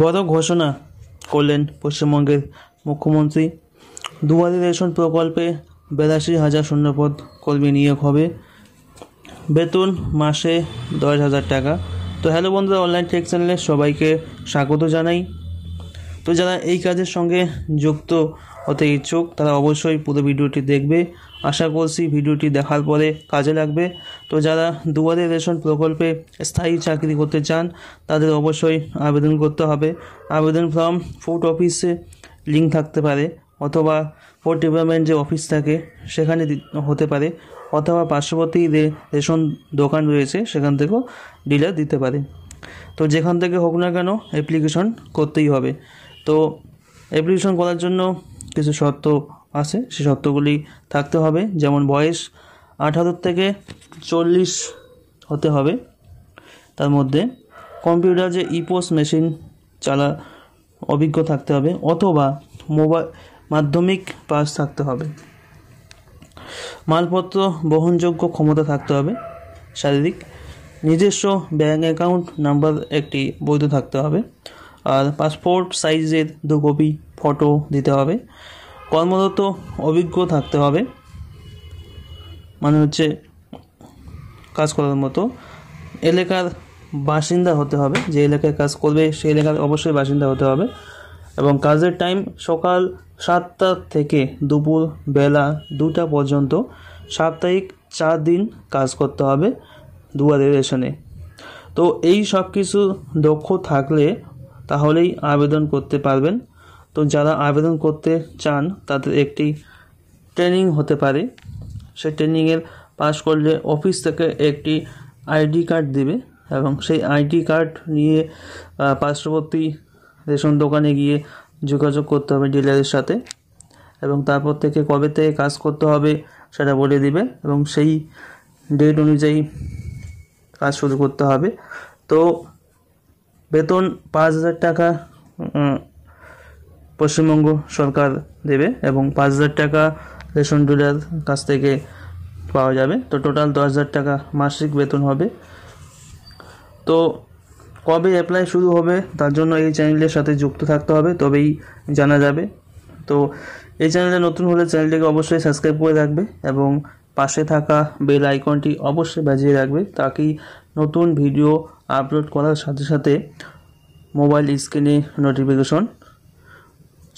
বড় ঘোষণা করলেন পশ্চিমবঙ্গের মুখ্যমন্ত্রী দুয়ারে রেশন প্রকল্পে বিরাশি হাজার শূন্যপদ কর্মী নিয়োগ হবে বেতন মাসে দশ হাজার টাকা তো হ্যালো বন্ধুরা অনলাইন টেক চ্যানেলে সবাইকে স্বাগত জানাই তো যারা এই কাজের সঙ্গে যুক্ত হতে ইচ্ছুক তারা অবশ্যই পুরো ভিডিওটি দেখবে আশা করছি ভিডিওটি দেখার পরে কাজে লাগবে তো যারা দুয়ারে রেশন প্রকল্পে স্থায়ী চাকরি করতে চান তাদের অবশ্যই আবেদন করতে হবে আবেদন ফর্ম ফুড অফিসে লিঙ্ক থাকতে পারে অথবা ফোর্ট ডিপার্টমেন্ট যে অফিস থাকে সেখানে হতে পারে অথবা পার্শ্ববর্তী রেশন দোকান রয়েছে সেখান থেকেও ডিলার দিতে পারে তো যেখান থেকে হোক না কেন অ্যাপ্লিকেশন করতেই হবে তো অ্যাপ্লিকেশন করার জন্য কিছু শর্ত আছে সে শর্তগুলি থাকতে হবে যেমন বয়স আঠারো থেকে চল্লিশ হতে হবে তার মধ্যে কম্পিউটার যে ইপোস মেশিন চালা অভিজ্ঞ থাকতে হবে অথবা মোবাইল মাধ্যমিক পাস থাকতে হবে মালপত্র বহনযোগ্য ক্ষমতা থাকতে হবে শারীরিক নিজস্ব ব্যাঙ্ক অ্যাকাউন্ট নাম্বার একটি বৈধ থাকতে হবে আর পাসপোর্ট সাইজের দু কপি ফটো দিতে হবে কর্মরত অভিজ্ঞ থাকতে হবে মানে হচ্ছে কাজ করার মতো এলাকার বাসিন্দা হতে হবে যে এলাকায় কাজ করবে সেই এলাকার অবশ্যই বাসিন্দা হতে হবে এবং কাজের টাইম সকাল সাতটা থেকে দুপুর বেলা দুটা পর্যন্ত সাপ্তাহিক চার দিন কাজ করতে হবে দুয়ারের রেশনে তো এই সব কিছু দক্ষ থাকলে তাহলেই আবেদন করতে পারবেন তো যারা আবেদন করতে চান তাদের একটি ট্রেনিং হতে পারে সে ট্রেনিংয়ের পাস করলে অফিস থেকে একটি আইডি কার্ড দেবে এবং সেই আইডি কার্ড নিয়ে পার্শ্ববর্তী রেশন দোকানে গিয়ে যোগাযোগ করতে হবে ডিলারের সাথে এবং তারপর থেকে কবে থেকে কাজ করতে হবে সেটা বলে দিবে এবং সেই ডেট অনুযায়ী কাজ শুরু করতে হবে তো বেতন পাঁচ হাজার টাকা পশ্চিমবঙ্গ সরকার দেবে এবং পাঁচ হাজার টাকা রেশন ডিলার কাছ থেকে পাওয়া যাবে তো টোটাল দশ হাজার টাকা মাসিক বেতন হবে তো কবে অ্যাপ্লাই শুরু হবে তার জন্য এই চ্যানেলের সাথে যুক্ত থাকতে হবে তবেই জানা যাবে তো এই চ্যানেলে নতুন হলে চ্যানেলটিকে অবশ্যই সাবস্ক্রাইব করে রাখবে এবং পাশে থাকা বেল আইকনটি অবশ্যই বাজিয়ে রাখবে তাকেই নতুন ভিডিও আপলোড করার সাথে সাথে মোবাইল স্ক্রিনে নোটিফিকেশন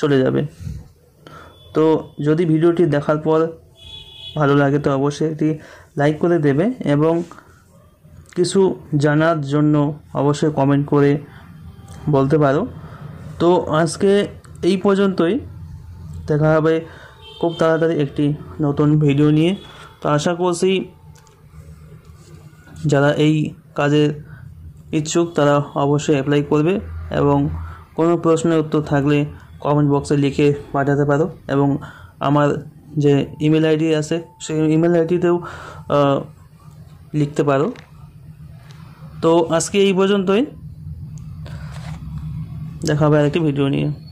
চলে যাবে তো যদি ভিডিওটি দেখার পর ভালো লাগে তো অবশ্যই একটি লাইক করে দেবে এবং কিছু জানার জন্য অবশ্যই কমেন্ট করে বলতে পারো তো আজকে এই পর্যন্তই দেখা হবে খুব তাড়াতাড়ি একটি নতুন ভিডিও নিয়ে তো আশা করছি যারা এই কাজের ইচ্ছুক তারা অবশ্যই অ্যাপ্লাই করবে এবং কোনো প্রশ্নের উত্তর থাকলে কমেন্ট বক্সে লিখে পাঠাতে পারো এবং আমার যে ইমেল আইডি আছে সেই ইমেল আইডিতেও লিখতে পারো তো আজকে এই পর্যন্তই দেখা হবে আরেকটি ভিডিও নিয়ে